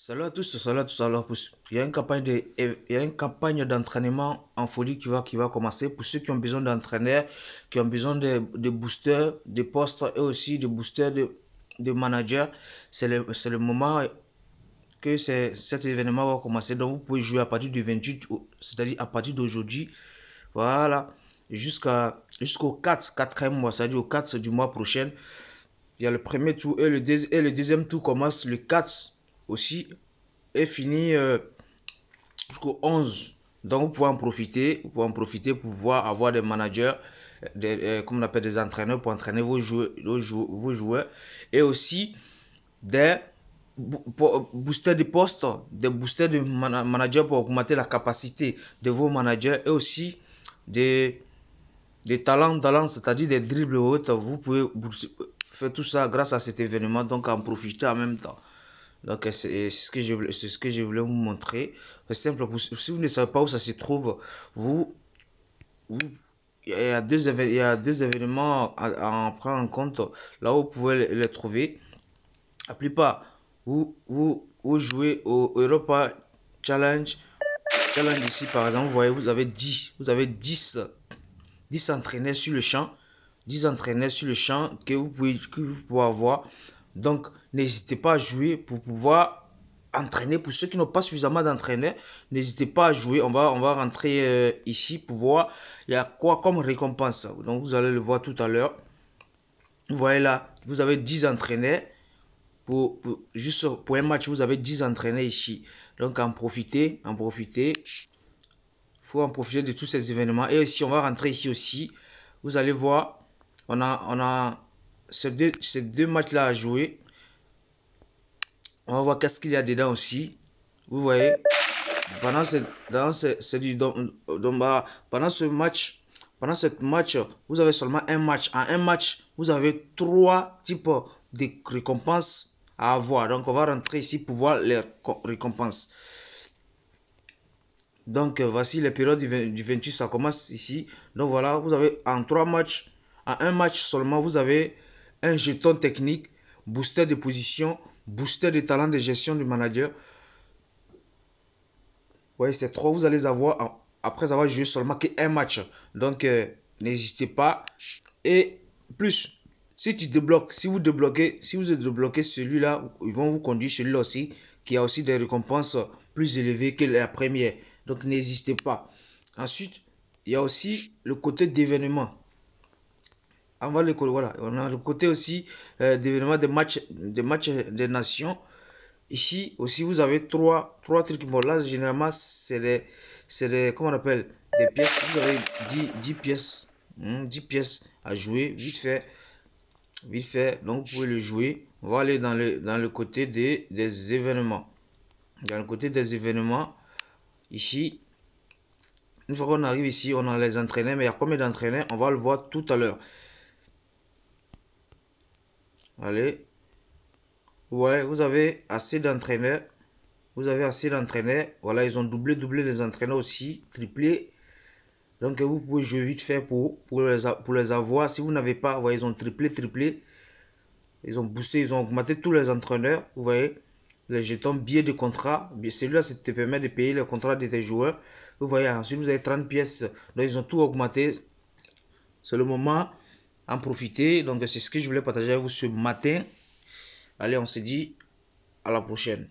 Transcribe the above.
Salut à tous, salut à tous. il y a une campagne de, il y a une campagne d'entraînement en folie qui va, qui va commencer pour ceux qui ont besoin d'entraîneurs, qui ont besoin de, de boosters, de postes et aussi de boosters de, de managers. C'est le, c'est le moment que c'est, cet événement va commencer. Donc, vous pouvez jouer à partir du 28, c'est-à-dire à partir d'aujourd'hui. Voilà. Jusqu'à, jusqu'au 4, 4e mois, c'est-à-dire au 4 du mois prochain. Il y a le premier tour et le, et le deuxième tour commence le 4 aussi est fini euh, jusqu'au 11. Donc vous pouvez en profiter, vous pouvez en profiter pour pouvoir avoir des managers, des, euh, comme on appelle des entraîneurs pour entraîner vos joueurs, vos joueurs et aussi des boosters de poste, des boosters de managers pour augmenter la capacité de vos managers et aussi des, des talents talents c'est-à-dire des dribbles hautes. Vous pouvez faire tout ça grâce à cet événement, donc en profiter en même temps. Donc, c'est ce que je, voulais vous montrer. C'est simple. Si vous ne savez pas où ça se trouve, vous, vous il y a deux, il deux événements à, en prendre en compte. Là où vous pouvez les, trouver. La plupart, vous, jouez au Europa Challenge. Challenge ici, par exemple, vous voyez, vous avez 10, vous avez 10, 10 sur le champ. 10 entraîneurs sur le champ que vous pouvez, que vous pouvez avoir donc, n'hésitez pas à jouer pour pouvoir entraîner. Pour ceux qui n'ont pas suffisamment d'entraîner, n'hésitez pas à jouer. On va, on va rentrer euh, ici pour voir il y a quoi comme récompense. Donc, vous allez le voir tout à l'heure. Vous voyez là, vous avez 10 entraîneurs. Pour, juste pour un match, vous avez 10 entraînés ici. Donc, en profiter, en profiter. faut en profiter de tous ces événements. Et si on va rentrer ici aussi. Vous allez voir, on a, on a ces deux, deux matchs-là à jouer. On va voir qu'est-ce qu'il y a dedans aussi. Vous voyez, pendant ce, dans ce, pendant ce match, pendant ce match, vous avez seulement un match. En un match, vous avez trois types de récompenses à avoir. Donc, on va rentrer ici pour voir les récompenses. Donc, euh, voici les périodes du, du 28. Ça commence ici. Donc, voilà, vous avez en trois matchs, en un match seulement, vous avez un jeton technique, booster de position, booster de talent de gestion du manager. Ouais, ces trois, vous allez avoir après avoir joué seulement un match. Donc, euh, n'hésitez pas. Et plus, si tu débloques, si vous débloquez, si vous débloquez celui-là, ils vont vous conduire celui-là aussi, qui a aussi des récompenses plus élevées que la première. Donc, n'hésitez pas. Ensuite, il y a aussi le côté d'événement. On va le voilà, on a le côté aussi euh, d'événements de matchs de matchs des nations. Ici aussi, vous avez trois, trois trucs. Bon, là, généralement, c'est les, c'est comment on appelle, des pièces. Vous avez 10, 10 pièces, hein, pièces à jouer, vite fait, vite fait. Donc, vous pouvez le jouer. On va aller dans le, dans le côté des, événements. Dans le côté des événements, ici, une fois qu'on arrive ici, on a les entraînés. Mais il y a combien d'entraînés On va le voir tout à l'heure. Allez. Ouais, vous avez assez d'entraîneurs. Vous avez assez d'entraîneurs. Voilà, ils ont doublé, doublé les entraîneurs aussi, triplé. Donc vous pouvez jouer vite fait pour, pour, les, pour les avoir. Si vous n'avez pas, voyez, ils ont triplé, triplé. Ils ont boosté, ils ont augmenté tous les entraîneurs. Vous voyez, les jetons billets de contrat. Celui-là, c'était te permet de payer le contrat de tes joueurs. Vous voyez, ensuite hein, vous avez 30 pièces. Donc ils ont tout augmenté. C'est le moment en profiter. Donc, c'est ce que je voulais partager avec vous ce matin. Allez, on se dit à la prochaine.